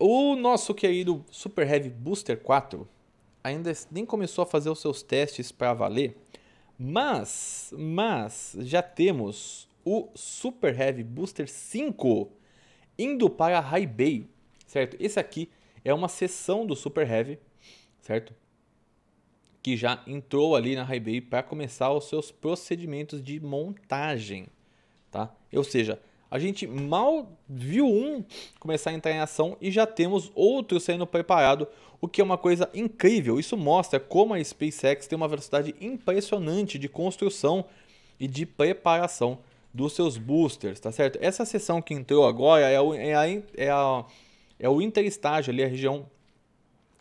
O nosso querido Super Heavy Booster 4 ainda nem começou a fazer os seus testes para valer, mas, mas já temos o Super Heavy Booster 5 indo para High Bay, certo? Esse aqui é uma seção do Super Heavy, certo? Que já entrou ali na High Bay para começar os seus procedimentos de montagem, tá? Ou seja, a gente mal viu um começar a entrar em ação e já temos outro sendo preparado, o que é uma coisa incrível. Isso mostra como a SpaceX tem uma velocidade impressionante de construção e de preparação dos seus boosters, tá certo? Essa seção que entrou agora é, o, é, a, é, a, é o interestágio ali, a região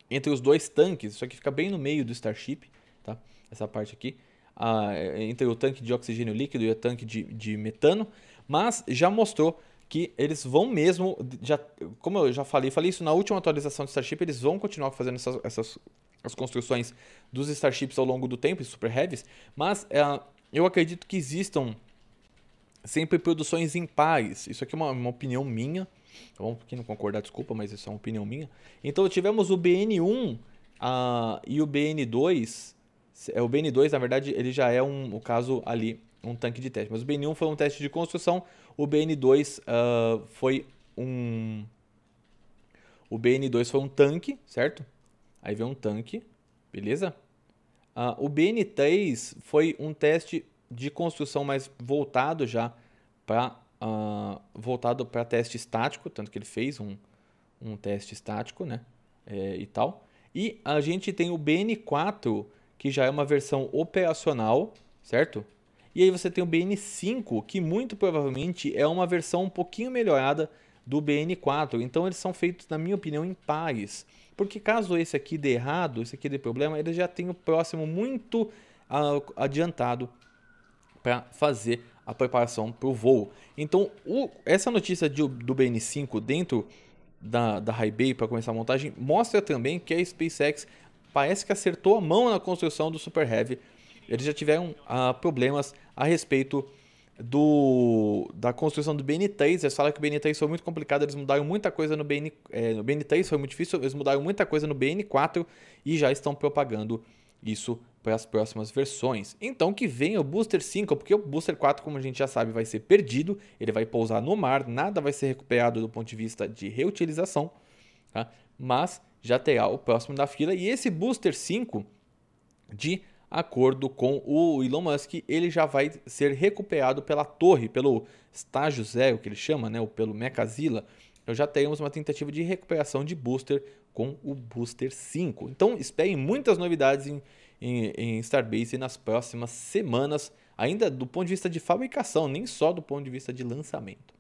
entre os dois tanques. Isso aqui fica bem no meio do Starship, tá? Essa parte aqui a, entre o tanque de oxigênio líquido e o tanque de, de metano, mas já mostrou que eles vão mesmo, já, como eu já falei, falei isso na última atualização do Starship, eles vão continuar fazendo essas, essas as construções dos Starships ao longo do tempo, Super Heavies, mas é, eu acredito que existam sempre produções em paz. Isso aqui é uma, uma opinião minha, Vamos quem não concordar, desculpa, mas isso é uma opinião minha. Então tivemos o BN1 uh, ah, e o BN2 é, o BN2, na verdade, ele já é um, o caso ali, um tanque de teste. Mas o BN1 foi um teste de construção, o BN2 uh, ah, foi um. O BN2 foi um tanque, certo? Aí vem um tanque, beleza? Uh, o BN3 foi um teste de construção mais voltado já para uh, ah, voltado para teste estático, tanto que ele fez um, um teste estático, né? É, e tal. E a gente tem o BN4 que já é uma versão operacional, certo? E aí você tem o BN5, que muito provavelmente é uma versão um pouquinho melhorada do BN4. Então eles são feitos, na minha opinião, em pares. Porque caso esse aqui dê errado, esse aqui dê problema, ele já tem o próximo muito ah, adiantado para fazer a preparação para o voo. Então, o, essa notícia de, do BN5 dentro da, da High Bay para começar a montagem mostra também que a SpaceX parece que acertou a mão na construção do Super Heavy. Eles já tiveram ah, problemas a respeito do, da construção do BN3. Eles falam que o BN3 foi muito complicado, eles mudaram muita coisa no, BN, é, no BN3, foi muito difícil, eles mudaram muita coisa no BN4 e já estão propagando isso para as próximas versões. Então que venha o Booster 5, porque o Booster 4, como a gente já sabe, vai ser perdido, ele vai pousar no mar, nada vai ser recuperado do ponto de vista de reutilização, tá? mas já terá o próximo da fila. E esse Booster 5, de acordo com o Elon Musk, ele já vai ser recuperado pela torre, pelo estágio zero que ele chama, né, ou pelo Mechazilla. Então já teremos uma tentativa de recuperação de booster com o Booster 5. Então esperem muitas novidades em, em, em Starbase nas próximas semanas, ainda do ponto de vista de fabricação, nem só do ponto de vista de lançamento.